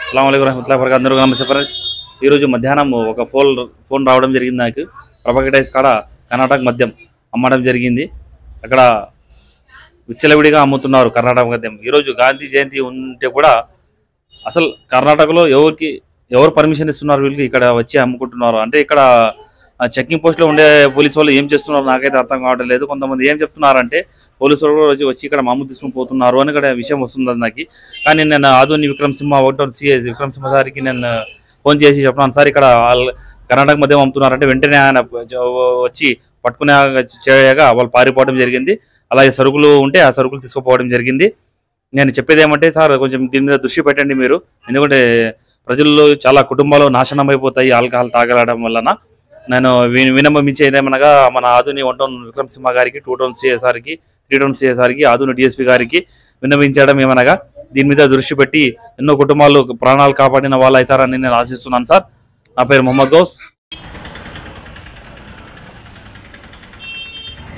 అస్సలం రహమతుల్లా వరకు అందరూ నమస్తే ఫ్రెండ్స్ ఈరోజు మధ్యాహ్నం ఒక ఫోన్ ఫోన్ రావడం జరిగింది నాకు ప్రభాకటైస్ కాడ కర్ణాటక మద్యం అమ్మడం జరిగింది అక్కడ విచ్చలవిడిగా అమ్ముతున్నారు కర్ణాటక మద్యం ఈరోజు గాంధీ జయంతి ఉంటే కూడా అసలు కర్ణాటకలో ఎవరికి ఎవరు పర్మిషన్ ఇస్తున్నారు వీళ్ళకి ఇక్కడ వచ్చి అమ్ముకుంటున్నారు అంటే ఇక్కడ చెక్కింగ్ పోస్ట్లో ఉండే పోలీస్ వాళ్ళు ఏం చేస్తున్నారు నాకైతే అర్థం కావడం లేదు కొంతమంది ఏం చెప్తున్నారంటే పోలీసులు కూడా వచ్చి ఇక్కడ మామూలు తీసుకుని పోతున్నారు అని ఇక్కడ విషయం వస్తుంది నాకు కానీ నేను ఆధుని విక్రమ్ సింహ ఒకటో సిఐ విక్రమ్ సింహ సార్కి నేను ఫోన్ చేసి చెప్పినాను సార్ ఇక్కడ కర్ణాటక మధ్య అమ్ముతున్నారంటే వెంటనే ఆయన వచ్చి పట్టుకునే చేయగా వాళ్ళు పారిపోవడం జరిగింది అలాగే సరుకులు ఉంటే ఆ సరుకులు తీసుకుపోవడం జరిగింది నేను చెప్పేది ఏమంటే సార్ కొంచెం దీని మీద దృష్టి పెట్టండి మీరు ఎందుకంటే ప్రజల్లో చాలా కుటుంబాలు నాశనం అయిపోతాయి ఆల్కహాల్ తాగలడం వలన నేను వినమించేదేమనగా మన ఆధుని వన్ టౌన్ విక్రమసింహ గారికి టూ టౌన్ సిఎస్ఆర్కి త్రీ టౌన్ సిఎస్ఆర్కి ఆధుని డిఎస్పీ గారికి వినమించడం ఏమనగా దీని మీద దృష్టి పెట్టి ఎన్నో కుటుంబాలు ప్రాణాలు కాపాడిన వాళ్ళు అవుతారని నేను ఆశిస్తున్నాను సార్ నా పేరు మొహమ్మద్ గౌస్